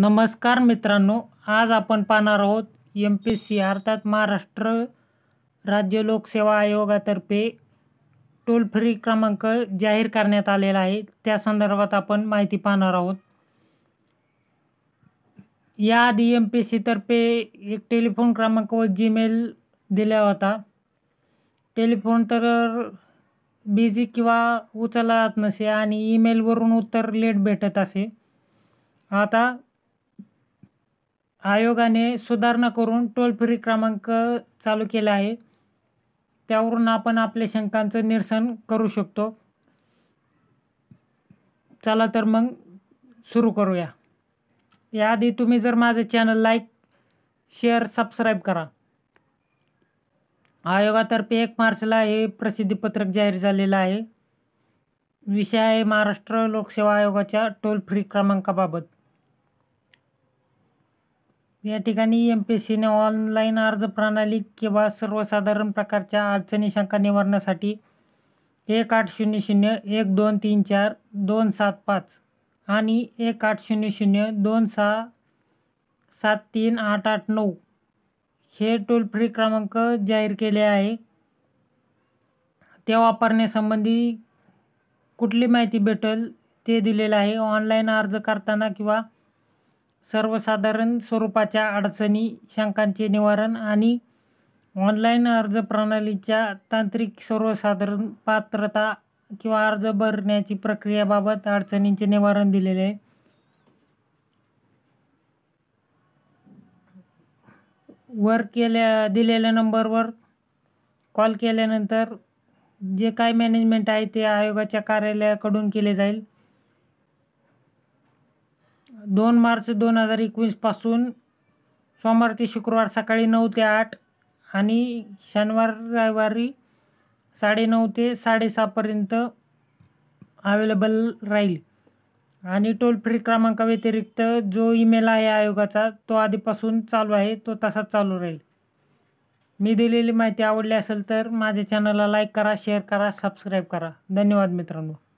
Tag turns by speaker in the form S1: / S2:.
S1: नमस्कार मित्रांनो आज आपण पाहणार आहोत एम पी सी अर्थात महाराष्ट्र राज्य लोकसेवा आयोगातर्फे टोल फ्री क्रमांक जाहीर करण्यात आलेला आहे त्या संदर्भात आपण माहिती पाहणार आहोत याआधी एम पी तर्फे एक टेलिफोन क्रमांक व जीमेल दिला होता टेलिफोन तर बिझी किंवा उचलला जात नसे आणि ईमेलवरून उत्तर लेट भेटत असे आता आयोगाने सुधारणा करून टोल फ्री क्रमांक चालू केला आहे त्यावरून आपण आपल्या शंकांचं निरसन करू शकतो चला तर मग सुरू करूया याआधी तुम्ही जर माझं चॅनल लाईक शेअर सबस्क्राईब करा आयोगातर्फे एक मार्चला हे प्रसिद्धीपत्रक जाहीर झालेलं आहे विषय आहे महाराष्ट्र लोकसेवा आयोगाच्या टोल फ्री क्रमांकाबाबत या ठिकाणी एम पी एस सीने ऑनलाईन अर्ज प्रणाली किंवा सर्वसाधारण प्रकारच्या अडचणी शंका निवारण्यासाठी एक आठ शून्य शून्य एक दोन तीन चार दोन सात पाच आणि एक आठ शून्य शून्य दोन सहा सात तीन आठ आठ नऊ हे टोल फ्री क्रमांक जाहीर केले आहे ते वापरण्यासंबंधी कुठली माहिती भेटेल ते दिलेलं आहे ऑनलाईन अर्ज करताना किंवा सर्वसाधारण स्वरूपाच्या अडचणी शंकांचे निवारण आणि ऑनलाईन अर्ज प्रणालीच्या तांत्रिक सर्वसाधारण पात्रता किंवा अर्ज भरण्याची प्रक्रियाबाबत अडचणींचे निवारण दिलेले आहे वर केल्या दिलेल्या नंबरवर कॉल केल्यानंतर जे काय मॅनेजमेंट आहे ते आयोगाच्या कार्यालयाकडून केले जाईल दोन मार्च दोन हजार एकवीसपासून सोमवार ते शुक्रवार सकाळी नऊ ते आठ आणि शनिवार रविवारी साडेनऊ ते साडेसहापर्यंत अवेलेबल राहील आणि टोल फ्री क्रमांकाव्यतिरिक्त व्यतिरिक्त जो ईमेल आहे आयोगाचा तो आधीपासून चालू आहे तो तसाच चालू राहील मी दिलेली माहिती आवडली असेल तर माझ्या चॅनलला लाईक करा शेअर करा सबस्क्राईब करा धन्यवाद मित्रांनो